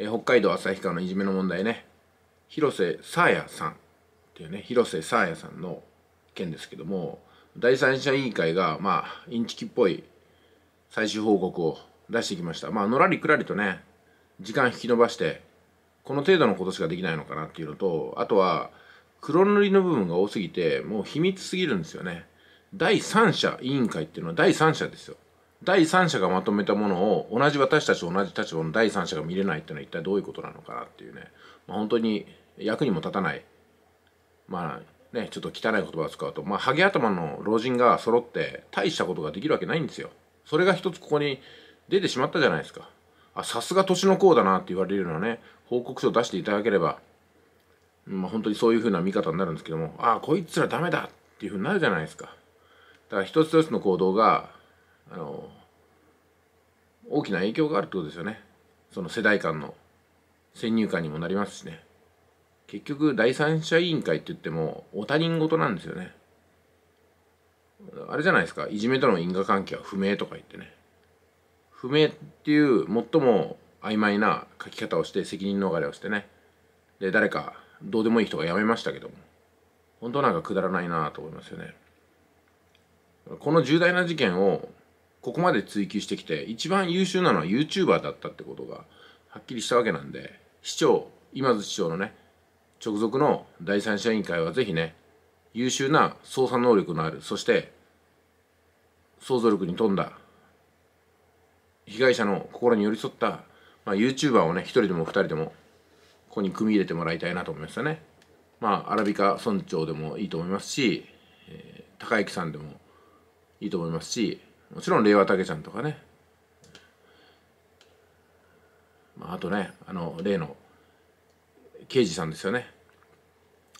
えー、北海道旭川のいじめの問題ね広瀬沙やさんっていうね広瀬沙やさんの件ですけども第三者委員会がまあインチキっぽい最終報告を出してきましたまあのらりくらりとね時間引き延ばしてこの程度のことしかできないのかなっていうのとあとは黒塗りの部分が多すぎてもう秘密すぎるんですよね第三者委員会っていうのは第三者ですよ第三者がまとめたものを同じ私たち同じ立場の第三者が見れないっていうのは一体どういうことなのかなっていうね、まあ、本当に役にも立たないまあねちょっと汚い言葉を使うとまあハゲ頭の老人が揃って大したことができるわけないんですよそれが一つここに出てしまったじゃないですかあさすが年の功だなって言われるようなね報告書を出していただければまあ本当にそういうふうな見方になるんですけどもああこいつらダメだっていうふうになるじゃないですかだから一つ一つの行動があの大きな影響があるってことですよねその世代間の先入観にもなりますしね結局第三者委員会って言ってもお他人事なんですよねあれじゃないですかいじめとの因果関係は不明とか言ってね不明っていう最も曖昧な書き方をして責任逃れをしてねで誰かどうでもいい人が辞めましたけども本当なんかくだらないなと思いますよねこの重大な事件をここまで追求してきて一番優秀なのは YouTuber だったってことがはっきりしたわけなんで市長今津市長のね直属の第三者委員会はぜひね優秀な捜査能力のあるそして想像力に富んだ被害者の心に寄り添った、まあ、YouTuber をね一人でも二人でもここに組み入れてもらいたいなと思いましたね。まあ、アラビカ村長でもいいと思いますし、えー、高之さんでもいいと思いますし、もちろん令和たけちゃんとかね、まあ、あとねあの例の刑事さんですよね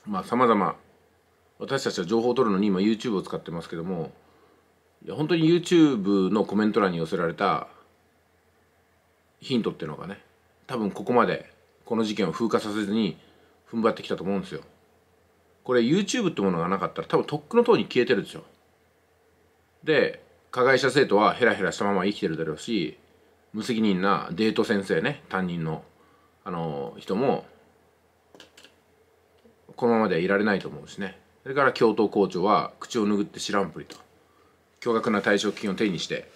まあさまざま私たちは情報を取るのに今 YouTube を使ってますけどもいや本当に YouTube のコメント欄に寄せられたヒントっていうのがね多分ここまでこの事件を風化させずに踏ん張ってきたと思うんですよ。これ YouTube ってものがなかったら多分とっくの塔に消えてるでしょ。で加害者生徒はヘラヘラしたまま生きてるだろうし無責任なデート先生ね担任のあの人もこのままではいられないと思うしねそれから教頭校長は口を拭って知らんぷりと巨額な退職金を手にして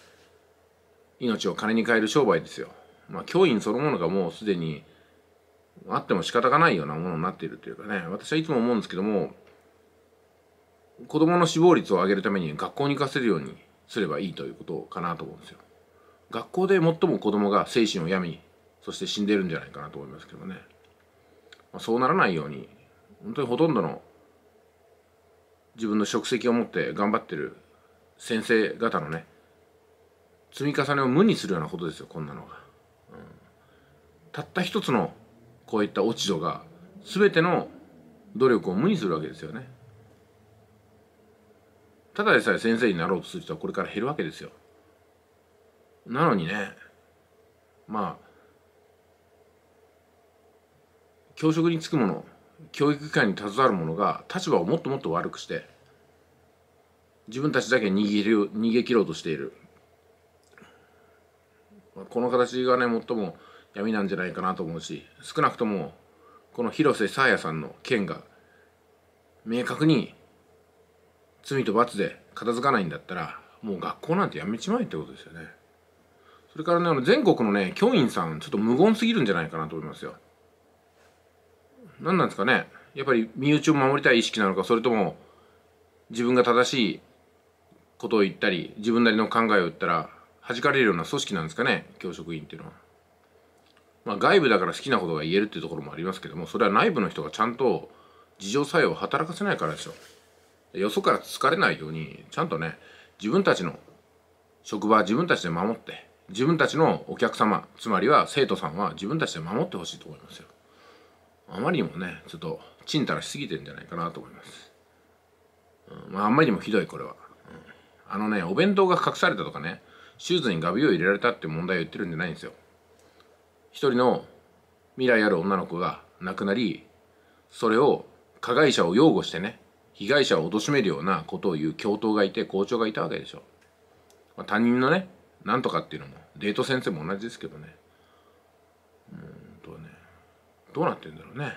命を金に変える商売ですよまあ教員そのものがもうすでにあっても仕方がないようなものになっているというかね私はいつも思うんですけども子供の死亡率を上げるために学校に行かせるようにすればいいということかなと思うんですよ。学校で最も子供が精神を病みそして死んでるんじゃないかなと思いますけどね、まあ、そうならないように本当にほとんどの自分の職責を持って頑張ってる先生方のね積み重ねを無にするようなことですよこんなのが、うん、たった一つのこういった落ち度が全ての努力を無にするわけですよねただでさえ先生になろうとする人はこれから減るわけですよなのにねまあ教職に就く者教育機関に携わる者が立場をもっともっと悪くして自分たちだけ逃げる逃げ切ろうとしているこの形がね最も闇なんじゃないかなと思うし少なくともこの広瀬沙耶さんの件が明確に罪と罰で片付かないんだったらもう学校なんてやめちまえってことですよねそれからねあの全国のね教員さんちょっと無言すぎるんじゃないかなと思いますよ何なんですかねやっぱり身内を守りたい意識なのかそれとも自分が正しいことを言ったり自分なりの考えを言ったら弾かれるような組織なんですかね教職員っていうのは。まあ外部だから好きなことが言えるっていうところもありますけどもそれは内部の人がちゃんと自浄作用を働かせないからでしょう。よそから疲れないようにちゃんとね自分たちの職場は自分たちで守って自分たちのお客様つまりは生徒さんは自分たちで守ってほしいと思いますよあまりにもねちょっとちんたらしすぎてんじゃないかなと思います、うんまあ、あんまりにもひどいこれは、うん、あのねお弁当が隠されたとかねシューズにガビを入れられたって問題を言ってるんじゃないんですよ一人の未来ある女の子が亡くなりそれを加害者を擁護してね被害者を貶めるようなことを言う教頭がいて校長がいたわけでしょ、まあ、他人のねなんとかっていうのもデート先生も同じですけどねうんとねどうなってんだろうね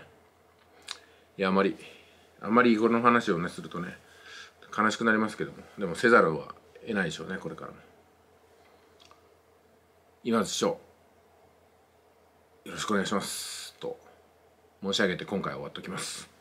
いやあまりあまりこの話をねするとね悲しくなりますけどもでもせざるは得ないでしょうねこれからも今の師匠よろしくお願いしますと申し上げて今回は終わっておきます